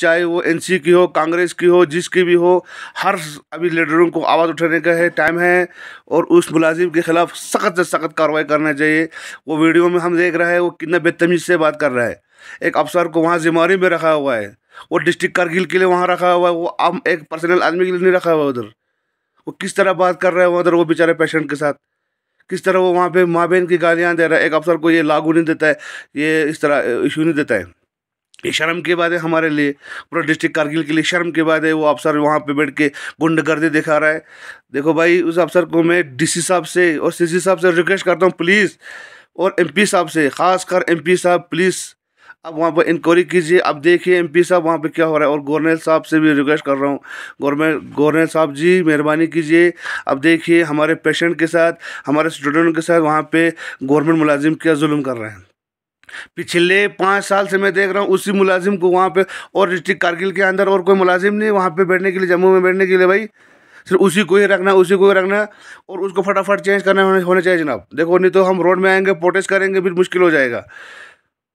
चाहे वो एनसी की हो कांग्रेस की हो जिसकी भी हो हर अभी लीडरों को आवाज़ उठाने का है टाइम है और उस मुलाजिम के ख़िलाफ़ सख्त से सख्त कार्रवाई करना चाहिए वो वीडियो में हम देख रहे हैं वो कितना बेतमीज़ से बात कर रहा है एक अफसर को वहाँ जिम्मेवारी में रखा हुआ है वो डिस्ट्रिक्ट करगिल के लिए वहाँ रखा हुआ है वो आम एक पर्सनल आदमी के लिए नहीं रखा हुआ उधर वो किस तरह बात कर रहे हैं उधर वो बेचारे पेशेंट के साथ किस तरह वो वहाँ पे माँ बहन की गालियाँ दे रहा है एक अफसर को ये लागू नहीं देता है ये इस तरह इशू नहीं देता है ये शर्म की बात है हमारे लिए पूरा डिस्ट्रिक्ट कारगिल के लिए शर्म की बात है वो अफसर वहाँ पे बैठ के गुंडगर्दी दिखा रहा है देखो भाई उस अफसर को मैं डीसी साहब से और सीसी साहब से रिक्वेस्ट करता हूँ प्लीज़ और एमपी साहब से खासकर एमपी साहब प्लीज़ अब वहाँ पर इंक्वायरी कीजिए अब देखिए एमपी साहब वहाँ पे क्या हो रहा है और गवर्नर साहब से भी रिक्वेस्ट कर रहा हूँ गवर्नमेंट गवर्नर साहब जी मेहरबानी कीजिए अब देखिए हमारे पेशेंट के साथ हमारे स्टूडेंट के साथ वहाँ पे गवर्नमेंट मुलाजिम क्या जुल्म कर रहे हैं पिछले पाँच साल से मैं देख रहा हूँ उसी मुलाजिम को वहाँ पे और डिस्ट्रिक्ट कारगिल के अंदर और कोई मुलाजिम नहीं वहाँ पे बैठने के लिए जम्मू में बैठने के लिए भाई सिर्फ उसी को ही रखना उसी को ही रखना और उसको फटाफट चेंज करना होना चाहिए जनाब देखो नहीं तो हम रोड में आएंगे प्रोटेस्ट करेंगे फिर मुश्किल हो जाएगा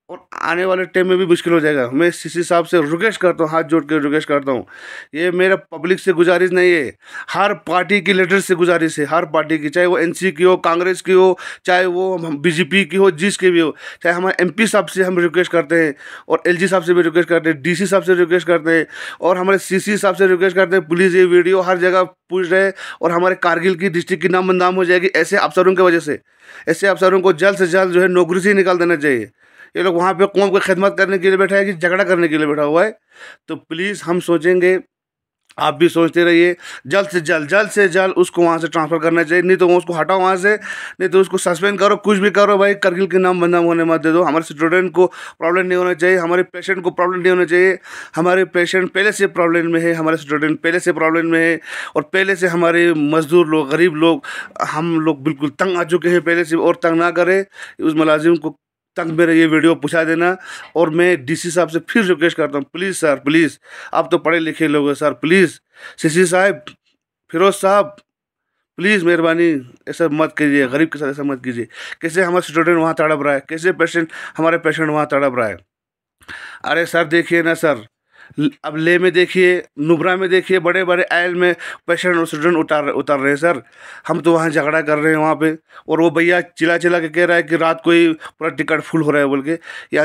और आने वाले टाइम में भी मुश्किल हो जाएगा मैं सी साहब से रिक्वेस्ट करता हूँ हाथ जोड़ के रिक्वेस्ट करता हूँ ये मेरा पब्लिक से गुजारिश नहीं है हर पार्टी की लीडर से गुजारिश है हर पार्टी की चाहे वो एनसी की हो कांग्रेस की हो चाहे वो बीजेपी की हो जिस की भी हो चाहे हमारे एम साहब से हम रिक्वेस्ट करते हैं और एल साहब से भी रिक्वेस्ट करते हैं डी साहब से रिक्वेस्ट करते हैं और हमारे सी साहब से रिक्वेस्ट करते हैं पुलिस ये वीडियो हर जगह पूछ रहे और हमारे कारगिल की डिस्ट्रिक्ट की नाम बदनाम हो जाएगी ऐसे अफसरों की वजह से ऐसे अफसरों को जल्द से जल्द जो है नौकरी से ही निकाल देना चाहिए ये लोग वहाँ पे कौन को खिदमत करने के लिए बैठा है कि झगड़ा करने के लिए बैठा हुआ है तो प्लीज़ हम सोचेंगे आप भी सोचते रहिए जल्द से जल्द जल्द से जल्द उसको वहाँ से ट्रांसफ़र करना चाहिए नहीं तो उसको हटाओ वहाँ से नहीं तो उसको सस्पेंड करो कुछ भी करो भाई करगिल के नाम बंदा होने मत दे दो हमारे स्टूडेंट को प्रॉब्लम नहीं होना चाहिए हमारे पेशेंट को प्रॉब्लम नहीं होना चाहिए हमारे पेशेंट पहले से प्रॉब्लम में है हमारे स्टूडेंट पहले से प्रॉब्लम में है और पहले से हमारे मज़दूर लोग गरीब लोग हम लोग बिल्कुल तंग आ चुके हैं पहले से और तंग ना करें उस मुलाजिम को तक मेरा ये वीडियो पूछा देना और मैं डीसी साहब से फिर रिक्वेस्ट करता हूँ प्लीज़ सर प्लीज़ आप तो पढ़े लिखे लोग हैं सर प्लीज़ सी साहब फिरोज साहब प्लीज़ मेहरबानी ऐसा मत कीजिए गरीब के साथ ऐसा मत कीजिए कैसे हमारा स्टूडेंट वहाँ तड़प रहा है कैसे पेशेंट हमारे पेशेंट वहाँ तड़प रहा है अरे सर देखिए ना सर अब ले में देखिए नुबरा में देखिए बड़े बड़े आयल में पेशेंट और स्टूडेंट उतार उतार रहे हैं सर हम तो वहाँ झगड़ा कर रहे हैं वहाँ पे और वो भैया चिल्ला चिल्ला के कह रहा है कि रात को ही पूरा टिकट फुल हो रहा है बोल के या